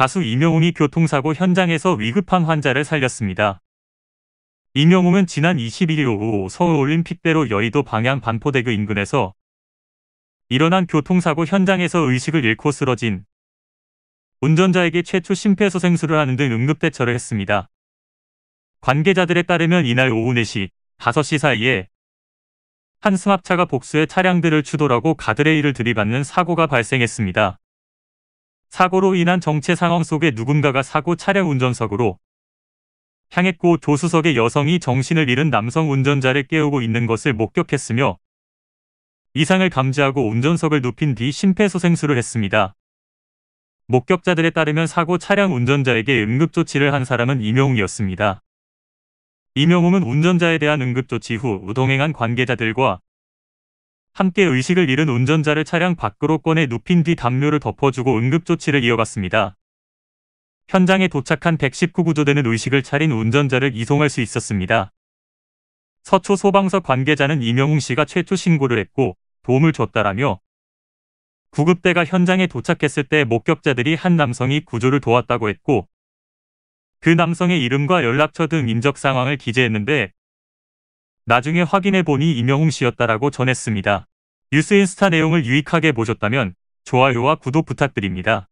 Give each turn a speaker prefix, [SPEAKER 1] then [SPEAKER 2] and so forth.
[SPEAKER 1] 가수 임영웅이 교통사고 현장에서 위급한 환자를 살렸습니다. 임영웅은 지난 21일 오후 서울올림픽대로 여의도 방향 반포대교 인근에서 일어난 교통사고 현장에서 의식을 잃고 쓰러진 운전자에게 최초 심폐소생술을 하는 등 응급대처를 했습니다. 관계자들에 따르면 이날 오후 4시, 5시 사이에 한 승합차가 복수의 차량들을 추돌하고 가드레일을 들이받는 사고가 발생했습니다. 사고로 인한 정체 상황 속에 누군가가 사고 차량 운전석으로 향했고 조수석의 여성이 정신을 잃은 남성 운전자를 깨우고 있는 것을 목격했으며 이상을 감지하고 운전석을 눕힌 뒤 심폐소생술을 했습니다. 목격자들에 따르면 사고 차량 운전자에게 응급조치를 한 사람은 이명웅이었습니다이명웅은 운전자에 대한 응급조치 후 우동행한 관계자들과 함께 의식을 잃은 운전자를 차량 밖으로 꺼내 눕힌 뒤 담요를 덮어주고 응급조치를 이어갔습니다. 현장에 도착한 119구조대는 의식을 차린 운전자를 이송할 수 있었습니다. 서초 소방서 관계자는 이명웅 씨가 최초 신고를 했고 도움을 줬다라며 구급대가 현장에 도착했을 때 목격자들이 한 남성이 구조를 도왔다고 했고 그 남성의 이름과 연락처 등 인적 상황을 기재했는데 나중에 확인해보니 임영웅 씨였다라고 전했습니다. 뉴스인스타 내용을 유익하게 보셨다면 좋아요와 구독 부탁드립니다.